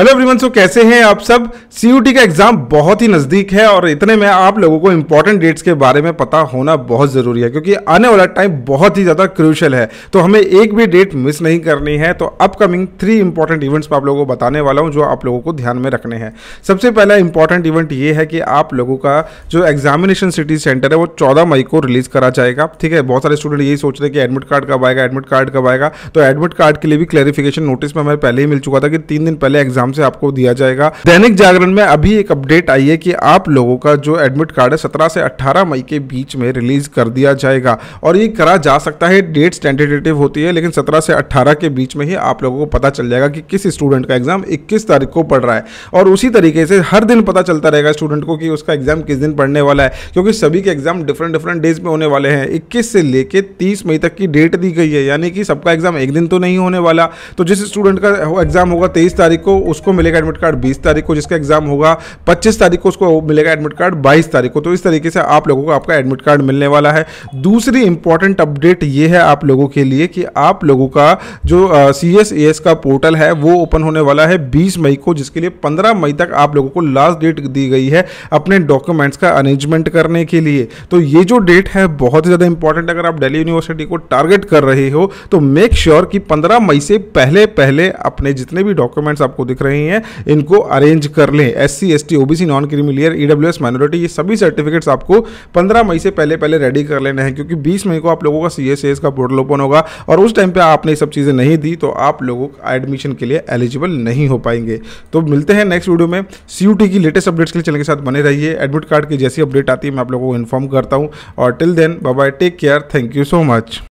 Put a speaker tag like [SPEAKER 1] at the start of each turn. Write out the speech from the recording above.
[SPEAKER 1] hello everyone so कैसे हैं आप सब सीयूटी का एग्जाम बहुत ही नज़दीक है और इतने में आप लोगों को इंपॉर्टेंट डेट्स के बारे में पता होना बहुत ज़रूरी है क्योंकि आने वाला टाइम बहुत ही ज़्यादा क्रूशल है तो हमें एक भी डेट मिस नहीं करनी है तो अपकमिंग थ्री इंपॉर्टेंट इवेंट्स मैं आप लोगों को बताने वाला हूँ जो आप लोगों को ध्यान में रखने हैं सबसे पहला इंपॉर्टेंट इवेंट ये है कि आप लोगों का जो एग्जामिनेशन सिटी सेंटर है वो चौदह मई को रिलीज़ करा जाएगा ठीक है बहुत सारे स्टूडेंट यही सोच रहे हैं कि एडमिट कार्ड कब आएगा एडमिट कार्ड कब आएगा तो एडमिट कार्ड के लिए भी क्लैरिफिकेशन नोटिस में हमें पहले ही मिल चुका था कि तीन दिन पहले एग्जाम नाम से आपको दिया जाएगा दैनिक जागरण में अभी एक अपडेट आई है कि आप लोगों का जो एडमिट कार्ड है सत्रह से अट्ठारह मई के बीच में रिलीज कर दिया जाएगा और ये करा जा सकता है डेट टेंटेटिव होती है लेकिन सत्रह से अट्ठारह के बीच में ही आप लोगों को पता चल जाएगा कि किस स्टूडेंट का एग्जाम इक्कीस तारीख को पड़ रहा है और उसी तरीके से हर दिन पता चलता रहेगा स्टूडेंट को कि उसका एग्जाम किस दिन पढ़ने वाला है क्योंकि सभी के एग्जाम डिफरेंट डिफरेंट डेज में होने वाले हैं इक्कीस से लेकर तीस मई तक की डेट दी गई है यानी कि सबका एग्जाम एक दिन तो नहीं होने वाला तो जिस स्टूडेंट का एग्जाम होगा तेईस तारीख को उसको मिलेगा एडमिट कार्ड बीस तारीख को जिसका एग्जाम होगा पच्चीस तारीख को उसको मिलेगा एडमिट कार्ड बाईस तारीख को तो इस तरीके से आप लोगों को आपका एडमिट कार्ड मिलने वाला है दूसरी इंपॉर्टेंट अपडेट ये है आप लोगों के लिए कि आप लोगों का जो सी एस एस का पोर्टल है वो ओपन होने वाला है बीस मई को जिसके लिए पंद्रह मई तक आप लोगों को लास्ट डेट दी गई है अपने डॉक्यूमेंट्स का अरेंजमेंट करने के लिए तो ये जो डेट है बहुत ही ज़्यादा इंपॉर्टेंट अगर आप दिल्ली यूनिवर्सिटी को टारगेट कर रहे हो तो मेक श्योर sure कि पंद्रह मई से पहले पहले अपने जितने भी डॉक्यूमेंट्स आपको दिख रहे रही हैं इनको अरेंज कर लें S C S T OBC non creamy layer E W S minority ये सभी सर्टिफिकेट्स आपको पंद्रह मई से पहले पहले रेडी कर लेने हैं क्योंकि बीस मई को आप लोगों का सी एस एस का पोर्टल ओपन होगा और उस टाइम पर आपने ये सब चीज़ें नहीं दी तो आप लोगों का एडमिशन के लिए एलिजिबल नहीं हो पाएंगे तो मिलते हैं नेक्स्ट वीडियो में सी यू टी की लेटेस्ट अपडेट्स के लिए चैनल के साथ बने रहिए एडमिट कार्ड की जैसी अपडेट आती है मैं आप लोगों को इन्फॉर्म करता हूँ और till then bye take care thank you so much